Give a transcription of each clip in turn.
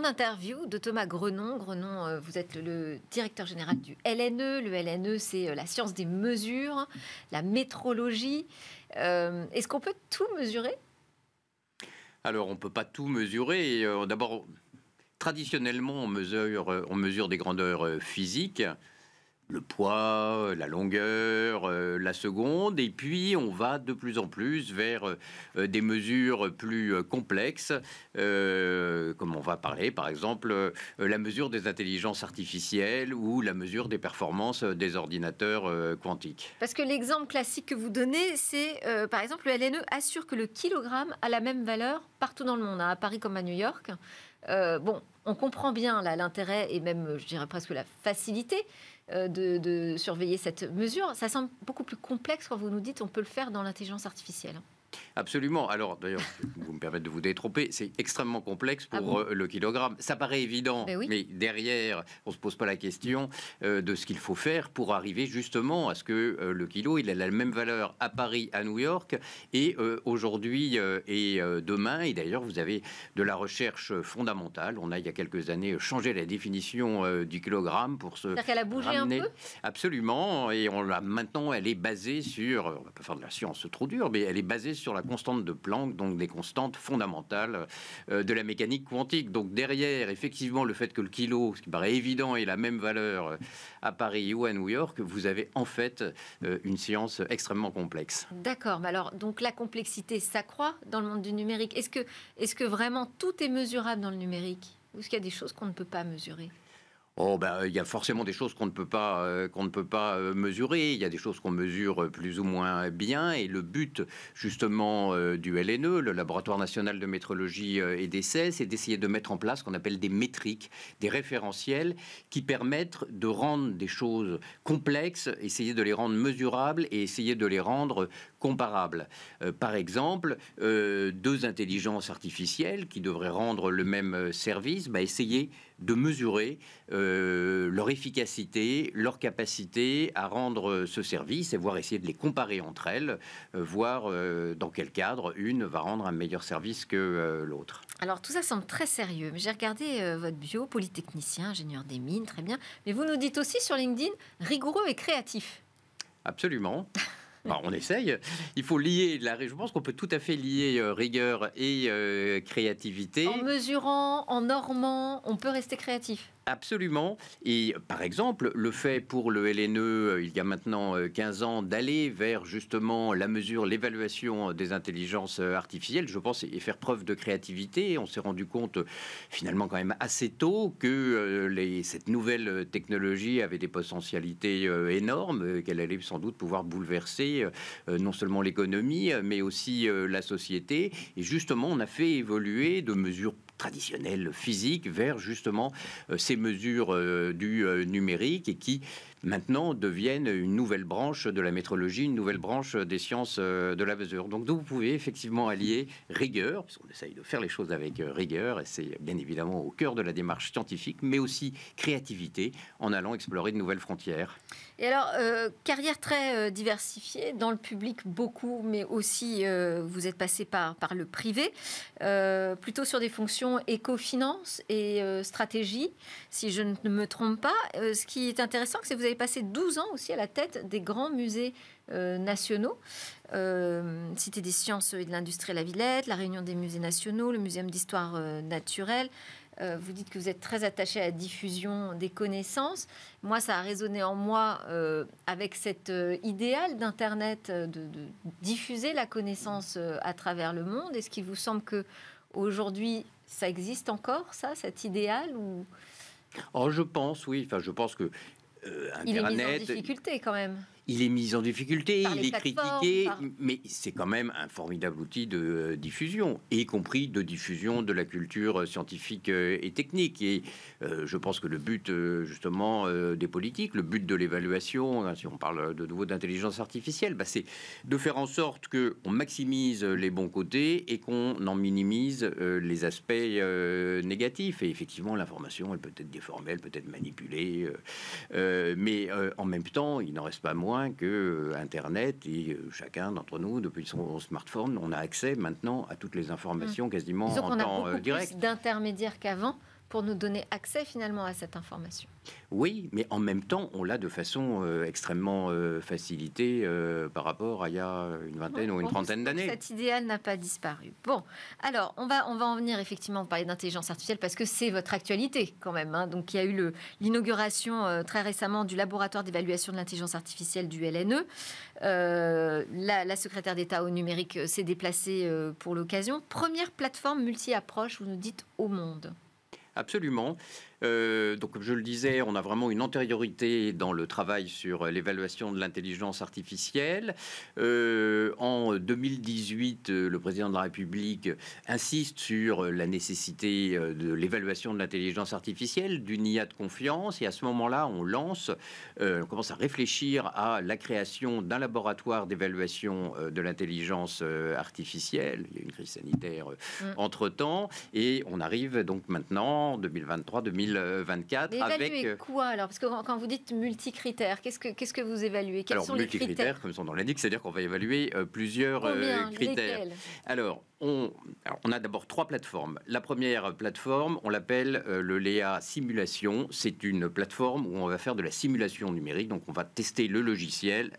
grande interview de Thomas Grenon. Grenon, euh, vous êtes le directeur général du LNE. Le LNE, c'est euh, la science des mesures, la métrologie. Euh, est-ce qu'on peut tout mesurer Alors, on ne peut pas tout mesurer. D'abord, traditionnellement, on mesure, on mesure des grandeurs physiques le poids, euh, la longueur, euh, la seconde, et puis on va de plus en plus vers euh, des mesures plus complexes, comme on va parler par exemple la mesure des intelligences artificielles ou la mesure des performances des ordinateurs quantiques. Parce que l'exemple classique que vous donnez, c'est par exemple le LNE assure que le kilogramme a la même valeur partout dans le monde, hein, à Paris comme à New York. bon, on comprend bien l'intérêt et même, je dirais presque la facilité, euh, de, surveiller cette mesure. Ça semble beaucoup plus complexe quand vous nous dites on peut le faire dans l'intelligence artificielle. Absolument. Alors, d'ailleurs, vous me permettez de vous détromper, c'est extrêmement complexe ah pour euh, le kilogramme. Ça paraît évident, ben mais derrière, on ne se pose pas la question euh, de ce qu'il faut faire pour arriver justement à ce que euh, le kilo, il a la même valeur à Paris, à New York, et aujourd'hui et demain. Et d'ailleurs, vous avez de la recherche fondamentale. On a, il y a quelques années, changé la définition du kilogramme pour se... cest à qu'elle a bougé un peu Absolument. Et on l'a, maintenant, elle est basée sur... On va pas faire de la science trop dure, mais elle est basée sur la constante de Planck, donc des constantes fondamentales euh, de la mécanique quantique. Donc derrière, effectivement, le fait que le kilo, ce qui paraît évident, ait la même valeur euh, à Paris ou à New York, vous avez en fait euh, une science extrêmement complexe. D'accord, mais alors donc la complexité s'accroît dans le monde du numérique. Est-ce que, que vraiment tout est mesurable dans le numérique Ou est-ce qu'il y a des choses qu'on ne peut pas mesurer Oh ben, euh, il y a forcément des choses qu'on ne peut pas euh, qu'on ne peut pas euh, mesurer. Il y a des choses qu'on mesure plus ou moins bien. Et le but justement du LNE, le Laboratoire national de métrologie et d'essais, c'est d'essayer de mettre en place ce qu'on appelle des métriques, des référentiels qui permettent de rendre des choses complexes, essayer de les rendre mesurables et essayer de les rendre comparables. par exemple, deux intelligences artificielles qui devraient rendre le même service, bah, essayer de mesurer euh, leur efficacité, leur capacité à rendre euh, ce service et voir essayer de les comparer entre elles, euh, voir dans quel cadre une va rendre un meilleur service que l'autre. Alors tout ça semble très sérieux, mais j'ai regardé votre bio, polytechnicien, ingénieur des mines, très bien. Mais vous nous dites aussi sur LinkedIn rigoureux et créatif. Absolument. Bah, on essaye. Il faut lier la. Je pense qu'on peut tout à fait lier euh, rigueur et euh, créativité. En mesurant, en normant, on peut rester créatif. Absolument. Et par exemple, le fait pour le LNE, euh, il y a maintenant 15 euh, ans, d'aller vers justement la mesure, l'évaluation des intelligences euh, artificielles, je pense, et faire preuve de créativité. On s'est rendu compte finalement quand même assez tôt que les, cette nouvelle technologie avait des potentialités énormes, qu'elle allait sans doute pouvoir bouleverser non seulement l'économie, mais aussi la société. Et justement, on a fait évoluer de mesures traditionnelle physique vers justement euh, ces mesures euh, du euh, numérique et qui maintenant deviennent une nouvelle branche de la métrologie, une nouvelle branche des sciences euh, de la mesure. Donc, vous pouvez effectivement allier rigueur, puisqu'on essaye de faire les choses avec euh, rigueur, et c'est bien évidemment au cœur de la démarche scientifique, mais aussi créativité, en allant explorer de nouvelles frontières. Et alors, euh, carrière très diversifiée, dans le public beaucoup, mais aussi vous êtes passé par, par le privé, plutôt sur des fonctions éco-finance et stratégie, si je ne me trompe pas. ce qui est intéressant, c'est que vous avez passé 12 ans aussi à la tête des grands musées euh, nationaux. Euh, Cité des sciences et de l'industrie à la Villette, la Réunion des musées nationaux, le Muséum d'histoire euh, naturelle. vous dites que vous êtes très attaché à la diffusion des connaissances. Moi, ça a résonné en moi avec cet idéal d'Internet de, diffuser la connaissance à travers le monde. Est-ce qu'il vous semble que aujourd'hui, ça existe encore, ça, cet idéal ou... Oh, je pense, oui. Enfin, je pense que euh, Il est mis en difficulté quand même il est mis en difficulté, il est critiqué, mais c'est quand même un formidable outil de euh, diffusion, y compris de diffusion de la culture euh, scientifique euh, et technique. Et je pense que le but, justement, des politiques, le but de l'évaluation, hein, si on parle de nouveau d'intelligence artificielle, bah, c'est de faire en sorte qu'on maximise les bons côtés et qu'on en minimise les aspects négatifs. Et effectivement, l'information, elle peut être déformée, elle peut être manipulée, mais en même temps, il n'en reste pas moins que euh, Internet et euh, chacun d'entre nous, depuis son smartphone, on a accès maintenant à toutes les mmh. informations quasiment en temps a euh, direct. Plus d'intermédiaires qu'avant pour nous donner accès finalement à cette information. Oui, mais en même temps, on l'a de façon euh, extrêmement euh, facilitée euh, par rapport à il y a une vingtaine ou une trentaine d'années. Cet idéal n'a pas disparu. Bon, alors on va, on va en venir effectivement, parler d'intelligence artificielle parce que c'est votre actualité quand même. Hein. Donc il y a eu l'inauguration très récemment du laboratoire d'évaluation de l'intelligence artificielle du LNE. La, la, secrétaire d'État au numérique s'est déplacée pour l'occasion. Première plateforme multi-approche, vous nous dites, au monde. Absolument. Euh, donc, je le disais, on a vraiment une antériorité dans le travail sur l'évaluation de l'intelligence artificielle. Euh, en 2018, euh, le président de la République insiste sur la nécessité euh, de l'évaluation de l'intelligence artificielle, d'une IA de confiance. Et à ce moment-là, on lance, on commence à réfléchir à la création d'un laboratoire d'évaluation de l'intelligence artificielle. Il y a une crise sanitaire mm. entre-temps. Et on arrive donc maintenant, 2023, 2024, 2024. Mais évaluer avec... Euh, quoi alors Parce que quand vous dites multicritères, qu'est-ce que, qu'est-ce que vous évaluez Quels alors, sont les critères comme son nom l'indique, c'est-à-dire qu'on va évaluer euh, plusieurs euh, critères. Alors, on, on, a d'abord trois plateformes. La première plateforme, on l'appelle le Léa e Simulation. C'est une plateforme où on va faire de la simulation numérique. Donc, on va tester le logiciel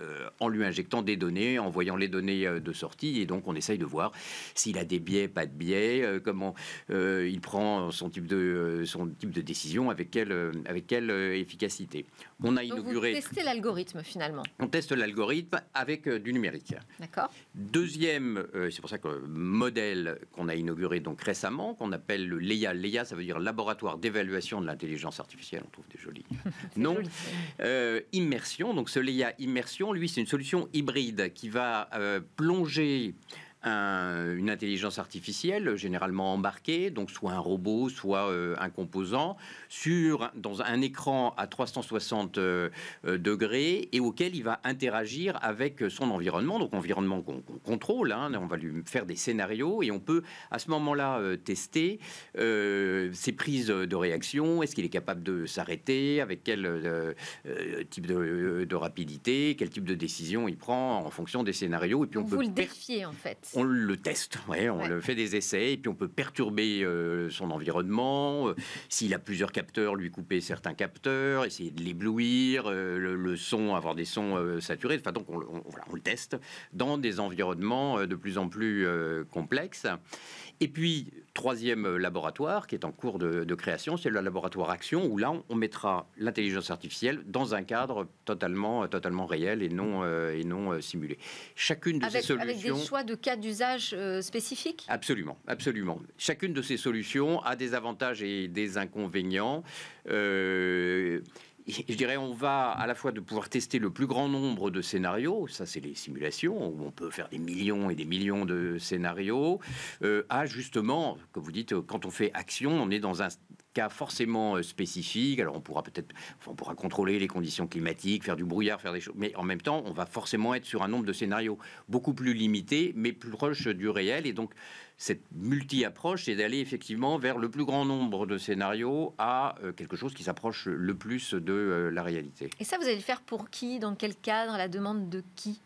euh, en lui injectant des données, en voyant les données euh, de sortie. Et donc, on essaye de voir s'il a des biais, pas de biais, euh, comment il prend son type de, son type de décision, avec quelle, avec quelle efficacité. On a donc inauguré. Vous testez l'algorithme finalement. On teste l'algorithme avec du numérique. D'accord. Deuxième, c'est pour ça que modèle qu'on a inauguré donc récemment, qu'on appelle le LEIA. LEIA, ça veut dire laboratoire d'évaluation de l'intelligence artificielle. On trouve des jolis noms. immersion. Donc, ce LEIA immersion lui, c'est une solution hybride qui va euh, plonger une intelligence artificielle, généralement embarquée, donc soit un robot, soit euh, un composant, sur, dans un écran à 360 euh, euh, degrés et auquel il va interagir avec son environnement, donc environnement qu'on contrôle. Hein. on va lui faire des scénarios et on peut à ce moment-là tester ses prises de réaction. Est-ce qu'il est capable de s'arrêter Avec quel type de, rapidité Quel type de décision il prend en fonction des scénarios Et puis on peut le défier en fait on le teste, on le fait des essais, et puis on peut perturber euh, son environnement. Euh, s'il a plusieurs capteurs, lui couper certains capteurs, essayer de l'éblouir, euh, le, son, avoir des sons saturés. Enfin, donc on, on, le teste dans des environnements de plus en plus complexes. Et puis, troisième euh, laboratoire qui est en cours de, création, c'est le laboratoire Action, où là, on, mettra l'intelligence artificielle dans un cadre totalement, euh, totalement réel et non, euh, et non simulé. Chacune de avec, ces solutions... Avec des choix de cas d'usage spécifiques Absolument, absolument. Chacune de ces solutions a des avantages et des inconvénients je dirais, on va à la fois de pouvoir tester le plus grand nombre de scénarios, ça c'est les simulations, où on peut faire des millions et des millions de scénarios, euh, à justement, comme vous dites, quand on fait action, on est dans un cas forcément euh, spécifique. Alors on pourra peut-être, on pourra contrôler les conditions climatiques, faire du brouillard, faire des choses, mais en même temps, on va forcément être sur un nombre de scénarios beaucoup plus limité, mais plus proche du réel. Et donc cette multi-approche, c'est d'aller effectivement vers le plus grand nombre de scénarios à euh, quelque chose qui s'approche le plus de euh, la réalité. Et ça, vous allez le faire pour qui Dans quel cadre La demande de qui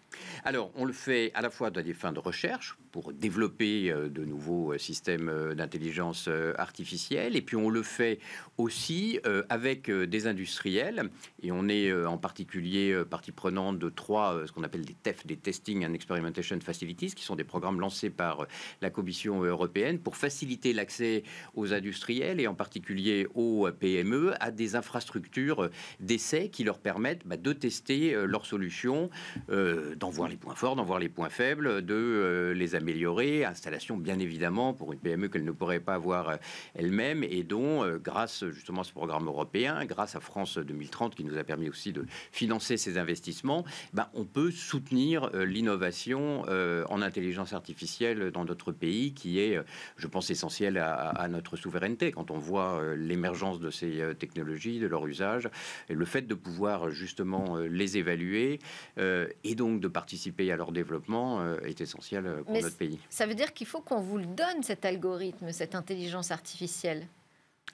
alors, on le fait à la fois dans des fins de recherche pour développer euh, de nouveaux euh, systèmes euh, d'intelligence artificielle, et puis on le fait aussi avec des industriels, et on est en particulier partie prenante de trois, ce qu'on appelle des TEF, des Testing and Experimentation Facilities, qui sont des programmes lancés par la Commission européenne pour faciliter l'accès aux industriels, et en particulier aux PME, à des infrastructures d'essais qui leur permettent bah, de tester leurs solutions dans d'en voir les points forts, d'en voir les points faibles, de euh, les améliorer. Installation, bien évidemment, pour une PME qu'elle ne pourrait pas avoir euh, elle-même et dont, euh, grâce justement à ce programme européen, grâce à France 2030 qui nous a permis aussi de financer ces investissements, ben, on peut soutenir l'innovation en intelligence artificielle dans notre pays qui est, je pense, essentielle à, notre souveraineté. Quand on voit l'émergence de ces technologies, de leur usage, et le fait de pouvoir justement les évaluer et donc de participer à leur développement euh, est essentiel euh, pour notre pays. Ça veut dire qu'il faut qu'on vous le donne, cet algorithme, cette intelligence artificielle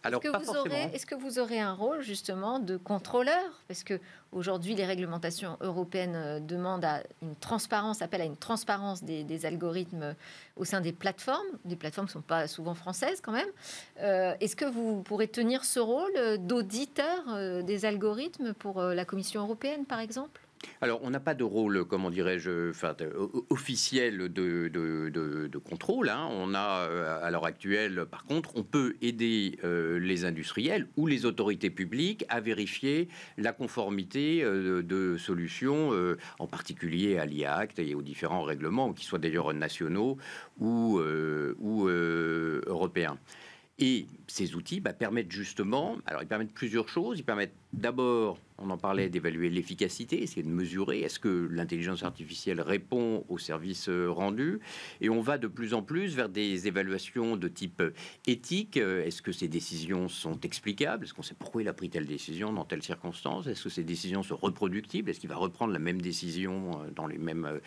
alors, est-ce que, vous aurez, un rôle justement de contrôleur Parce que aujourd'hui, les réglementations européennes euh, demandent à une transparence, appellent à une transparence des, algorithmes au sein des plateformes. Des plateformes ne sont pas souvent françaises quand même. est-ce que vous pourrez tenir ce rôle d'auditeur des algorithmes pour la Commission européenne, par exemple alors, on n'a pas de rôle, comment dirais-je, officiel de, contrôle. Hein. On a, euh, à l'heure actuelle, par contre, on peut aider euh, les industriels ou les autorités publiques à vérifier la conformité euh, de solutions, en particulier à l'IACT et aux différents règlements, qui soient d'ailleurs nationaux ou, européens. Et ces outils bah, permettent justement, alors ils permettent plusieurs choses, ils permettent D'abord, on en parlait d'évaluer l'efficacité, essayer de mesurer est-ce que l'intelligence artificielle répond aux services euh, rendus. Et on va de plus en plus vers des évaluations de type euh, éthique. Euh, est-ce que ces décisions sont explicables Est-ce qu'on sait pourquoi il a pris telle décision dans telle circonstance Est-ce que ces décisions sont reproductibles Est-ce qu'il va reprendre la même décision dans les mêmes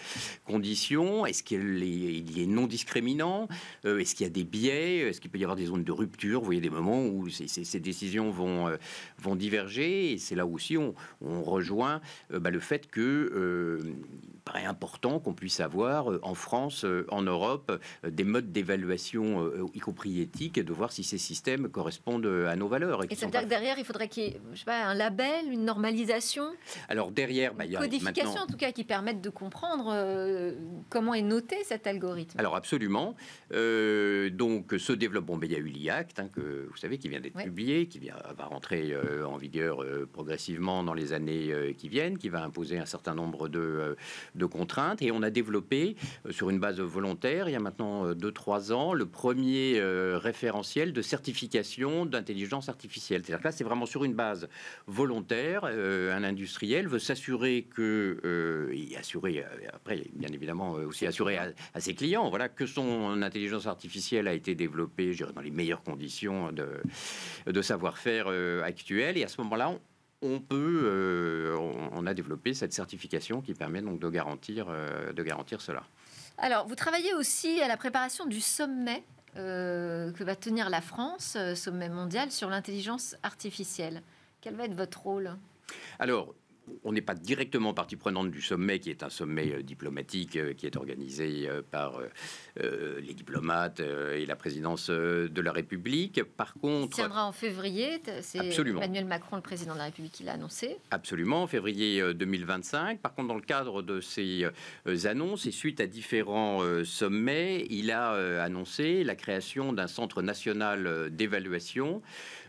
conditions Est-ce qu'il est, non discriminant Est-ce qu'il y a des biais Est-ce qu'il peut y avoir des zones de rupture Vous voyez des moments où ces, décisions vont diverger et c'est là aussi on, on rejoint euh, bah, le fait que euh, paraît important qu'on puisse avoir euh, en France, en Europe, des modes d'évaluation, y compris éthique, de voir si ces systèmes correspondent à nos valeurs. Et, ça veut dire que derrière, il faudrait qu'il y ait un label, une normalisation. Alors derrière, bah, il y a une codification en tout cas qui permette de comprendre comment est noté cet algorithme. Alors absolument. donc ce développement, bon, bah, il y a eu l'IACT, hein, que vous savez, qui vient d'être publié, qui vient va rentrer en vigueur euh, progressivement dans les années euh, qui viennent, qui va imposer un certain nombre de, euh, de contraintes. Et on a développé sur une base volontaire, il y a maintenant 2-3 ans, le premier référentiel de certification d'intelligence artificielle. C'est-à-dire que là, c'est vraiment sur une base volontaire. un industriel veut s'assurer que, et assurer, après, bien évidemment, aussi assurer à, ses clients, voilà, que son intelligence artificielle a été développée, dans les meilleures conditions de, de savoir-faire actuel. Et à ce moment-là, on peut, euh, on, a développé cette certification qui permet donc de garantir, euh, de garantir cela. Alors, vous travaillez aussi à la préparation du sommet euh, que va tenir la France, sommet mondial sur l'intelligence artificielle. Quel va être votre rôle Alors, on n'est pas directement partie prenante du sommet, qui est un sommet euh, diplomatique euh, qui est organisé euh, par les diplomates et la présidence de la République. Par contre, il tiendra en février. C'est Emmanuel Macron, le président de la République, qui l'a annoncé. Absolument, en février 2025. Par contre, dans le cadre de ces annonces et suite à différents sommets, il a annoncé la création d'un centre national d'évaluation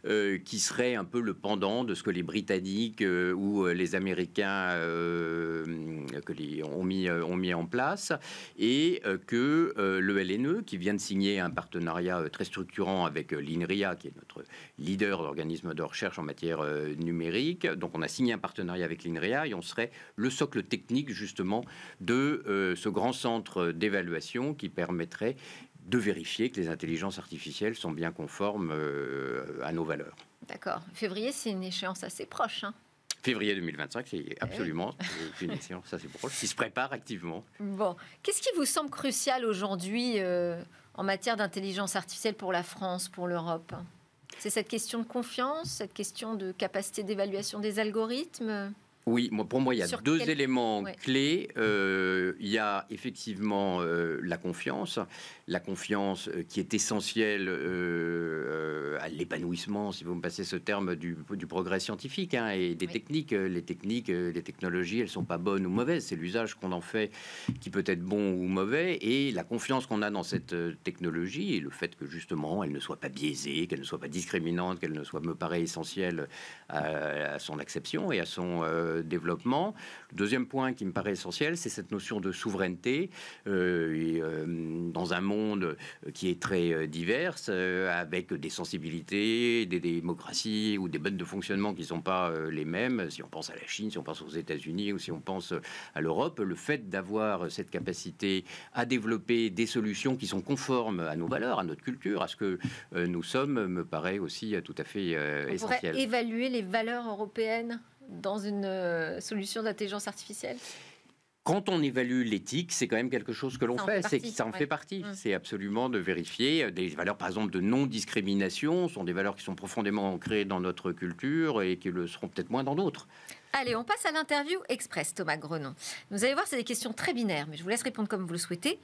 euh, qui serait un peu le pendant de ce que les Britanniques euh, ou euh, les Américains ont, mis, ont mis en place, et que le LNE, qui vient de signer un partenariat très structurant avec l'INRIA, qui est notre leader d'organisme de recherche en matière numérique, donc on a signé un partenariat avec l'INRIA et on serait le socle technique justement de ce grand centre d'évaluation qui permettrait de vérifier que les intelligences artificielles sont bien conformes euh, à nos valeurs. D'accord. Février, c'est une échéance assez proche. Hein. Février 2025, c'est eh absolument une échéance assez proche, qui se prépare activement. Bon, qu'est-ce qui vous semble crucial aujourd'hui euh, en matière d'intelligence artificielle pour la France, pour l'Europe C'est cette question de confiance, cette question de capacité d'évaluation des algorithmes oui, pour moi, il y a deux éléments clés. Euh, il y a effectivement euh, la confiance, la confiance euh, qui est essentielle à l'épanouissement, si vous me passez ce terme, du, progrès scientifique hein, et des techniques. Les techniques, les technologies, elles ne sont pas bonnes ou mauvaises. C'est l'usage qu'on en fait qui peut être bon ou mauvais. Et la confiance qu'on a dans cette technologie et le fait que justement, elle ne soit pas biaisée, qu'elle ne soit pas discriminante, qu'elle ne soit, me paraît essentielle à, à son acception et à son euh, développement. Le deuxième point qui me paraît essentiel, c'est cette notion de souveraineté. Euh, et, euh, dans un monde qui est très divers, avec des sensibilités, des démocraties ou des modes de fonctionnement qui ne sont pas les mêmes, si on pense à la Chine, si on pense aux États-Unis ou si on pense à l'Europe, le fait d'avoir cette capacité à développer des solutions qui sont conformes à nos valeurs, à notre culture, à ce que nous sommes, me paraît aussi tout à fait essentiel. On évaluer les valeurs européennes dans une euh, solution d'intelligence artificielle quand on évalue l'éthique, c'est quand même quelque chose que l'on fait, c'est ça en fait partie. Mmh. C'est absolument de vérifier euh, des valeurs, par exemple, de non-discrimination, sont des valeurs qui sont profondément ancrées dans notre culture et qui le seront peut-être moins dans d'autres. Allez, on passe à l'interview express, Thomas Grenon. Vous allez voir, c'est des questions très binaires, mais je vous laisse répondre comme vous le souhaitez.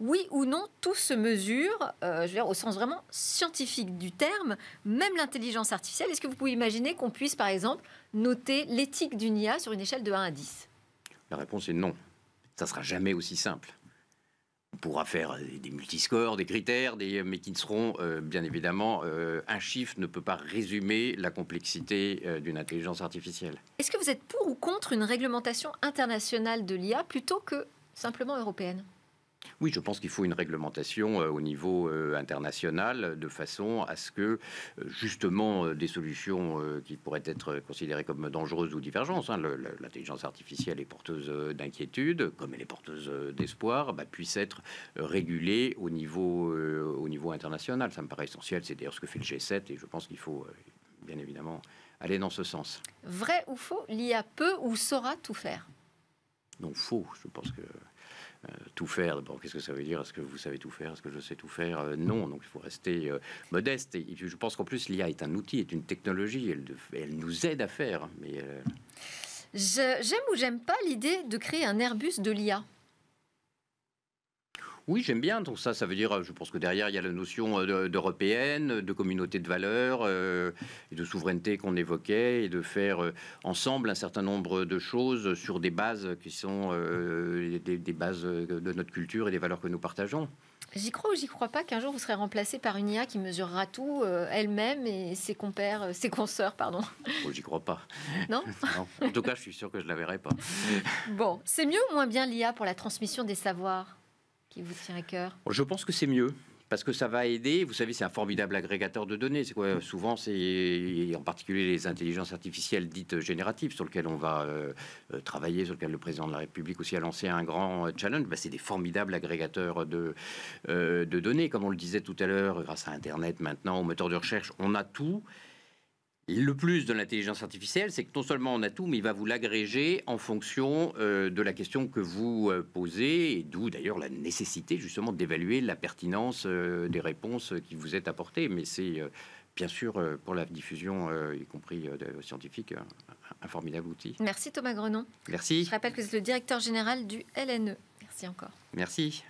Oui ou non, tout se mesure, euh, je veux dire, au sens vraiment scientifique du terme, même l'intelligence artificielle. Est-ce que vous pouvez imaginer qu'on puisse, par exemple, noter l'éthique d'une IA sur une échelle de 1 à 10 la réponse est non. Ça sera jamais aussi simple. On pourra faire des multiscores, des critères, des, euh, mais qui ne seront euh, bien évidemment. Euh, un chiffre ne peut pas résumer la complexité d'une intelligence artificielle. Est-ce que vous êtes pour ou contre une réglementation internationale de l'IA plutôt que simplement européenne oui, je pense qu'il faut une réglementation euh, au niveau euh, international de façon à ce que euh, justement des solutions qui pourraient être considérées comme dangereuses ou divergentes, hein. l'intelligence artificielle est porteuse d'inquiétude, comme elle est porteuse d'espoir, bah, puisse être régulée au niveau, au niveau international. Ça me paraît essentiel. C'est d'ailleurs ce que fait le G7 et je pense qu'il faut bien évidemment aller dans ce sens. Vrai ou faux, l'IA peut ou saura tout faire Non, faux. Je pense que euh, tout faire. D'abord, qu'est-ce que ça veut dire Est-ce que vous savez tout faire Est-ce que je sais tout faire euh, Non, donc il faut rester euh, modeste. Et je pense qu'en plus, l'IA est un outil, est une technologie. Elle, nous aide à faire. Hein, mais j'aime ou j'aime pas l'idée de créer un Airbus de l'IA oui, j'aime bien tout ça. Ça veut dire, euh, je pense que derrière, il y a la notion euh, d'européenne, de communauté de valeurs euh, et de souveraineté qu'on évoquait, et de faire ensemble un certain nombre de choses sur des bases qui sont des, bases de notre culture et des valeurs que nous partageons. J'y crois ou j'y crois pas qu'un jour vous serez remplacé par une IA qui mesurera tout elle-même et ses compères, ses consoeurs, pardon. Oh, j'y crois pas. Non, non, En tout cas, je suis sûr que je la verrai pas. bon, c'est mieux ou moins bien l'IA pour la transmission des savoirs vous tient à Je pense que c'est mieux parce que ça va aider. Vous savez, c'est un formidable agrégateur de données. C'est quoi Souvent, c'est en particulier les intelligences artificielles dites génératives, sur lesquelles on va euh, euh, travailler, sur lesquelles le président de la République aussi a lancé un grand euh, challenge. Ben, c'est des formidables agrégateurs de, de données, comme on le disait tout à l'heure, grâce à Internet maintenant, au moteurs de recherche, on a tout. Le plus de l'intelligence artificielle, c'est que non seulement on a tout, mais il va vous l'agréger en fonction euh, de la question que vous euh, posez, et d'où d'ailleurs la nécessité justement d'évaluer la pertinence euh, des réponses qui vous est apportées. Mais c'est bien sûr pour la diffusion, y compris scientifique, un, formidable outil. Merci Thomas Grenon. Merci. Je rappelle que c'est le directeur général du LNE. Merci encore. Merci.